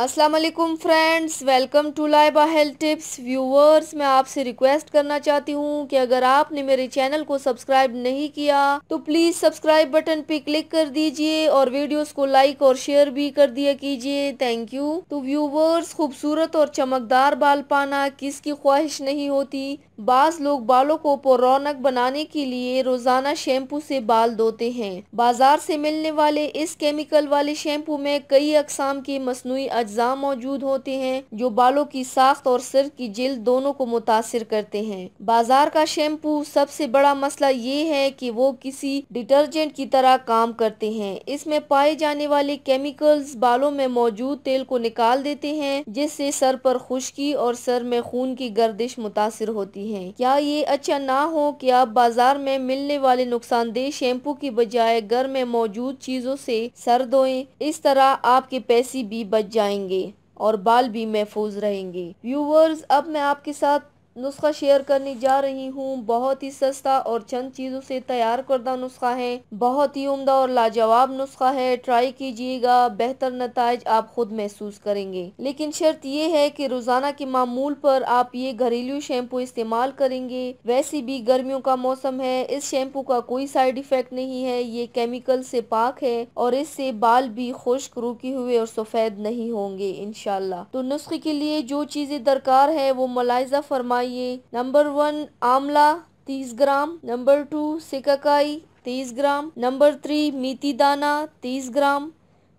अस्सलाम वालेकुम friends welcome to Laiba health tips viewers मैं आपसे रिक्वेस्ट करना चाहती हूँ कि अगर आपने मेरे चैनल को सब्सक्राइब नहीं किया तो प्लीज़ सब्सक्राइब बटन पे क्लिक कर दीजिए और वीडियोस को लाइक और शेयर भी कर दिया कीजिए थैंक यू तो व्यूवर्स खूबसूरत और चमकदार बाल पाना किसकी ख्वाहिश नहीं होती बाज लोग बालों को रौनक बनाने के लिए रोजाना शैम्पू से बाल धोते हैं बाजार से मिलने वाले इस केमिकल वाले शैम्पू में कई अकसाम के मसनू अज्जा मौजूद होते हैं जो बालों की साख्त और सिर की जिल्द दोनों को मुतासर करते हैं बाजार का शैम्पू सबसे बड़ा मसला ये है कि वो किसी डिटर्जेंट की तरह काम करते हैं इसमें पाए जाने वाले केमिकल्स बालों में मौजूद तेल को निकाल देते हैं जिससे सर पर खुश्की और सर में खून की गर्दिश मुतासर होती है रही हैं क्या ये अच्छा ना हो कि आप बाजार में मिलने वाले नुकसानदेह शैम्पू की बजाय घर में मौजूद चीज़ों से सर धोएं इस तरह आपके पैसे भी बच जाएंगे और बाल भी महफूज रहेंगे व्यूवर्स अब मैं आपके साथ नुस्खा शेयर करने जा रही हूँ बहुत ही सस्ता और चंद चीज़ों से तैयार करदा नुस्खा है बहुत ही उम्दा और लाजवाब नुस्खा है ट्राई कीजिएगा बेहतर नतज आप खुद महसूस करेंगे लेकिन शर्त ये है कि रोज़ाना के मामूल पर आप ये घरेलू शैम्पू इस्तेमाल करेंगे वैसे भी गर्मियों का मौसम है इस शैम्पू का कोई साइड इफेक्ट नहीं है ये केमिकल से पाक है और इससे बाल भी खुश्क रुके हुए और सफ़ेद नहीं होंगे इनशाला तो नुस्खे के लिए जो चीज़ें दरकार है वो मुलायजा फरमाई चाहिए नंबर वन आमला तीस ग्राम नंबर टू सिकाकाई तीस ग्राम नंबर थ्री मीथी दाना तीस ग्राम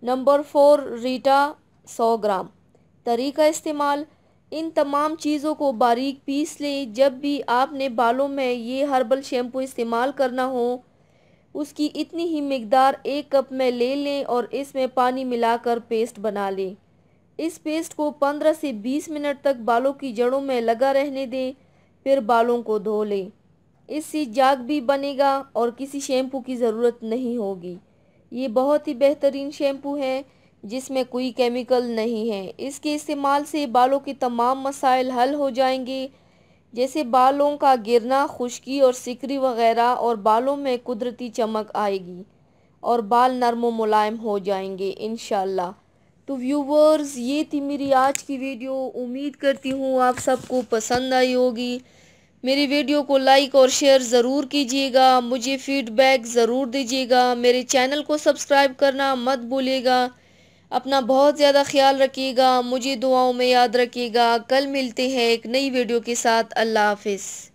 नंबर फोर रीटा सौ ग्राम तरीका इस्तेमाल इन तमाम चीज़ों को बारीक पीस लें जब भी आपने बालों में ये हर्बल शैम्पू इस्तेमाल करना हो उसकी इतनी ही मकदार एक कप में ले लें और इसमें पानी मिलाकर पेस्ट बना लें इस पेस्ट को 15 से 20 मिनट तक बालों की जड़ों में लगा रहने दें फिर बालों को धो लें इससे जाग भी बनेगा और किसी शैम्पू की ज़रूरत नहीं होगी ये बहुत ही बेहतरीन शैम्पू है जिसमें कोई केमिकल नहीं है इसके इस्तेमाल से बालों के तमाम मसाइल हल हो जाएंगे जैसे बालों का गिरना खुश्की और सिकरी वगैरह और बालों में कुदरती चमक आएगी और बाल नरम मुलायम हो जाएंगे इन तो व्यूवर्स ये थी मेरी आज की वीडियो उम्मीद करती हूँ आप सबको पसंद आई होगी मेरी वीडियो को लाइक और शेयर ज़रूर कीजिएगा मुझे फीडबैक ज़रूर दीजिएगा मेरे चैनल को सब्सक्राइब करना मत भूलिएगा अपना बहुत ज़्यादा ख्याल रखिएगा मुझे दुआओं में याद रखिएगा कल मिलते हैं एक नई वीडियो के साथ अल्लाह हाफिज़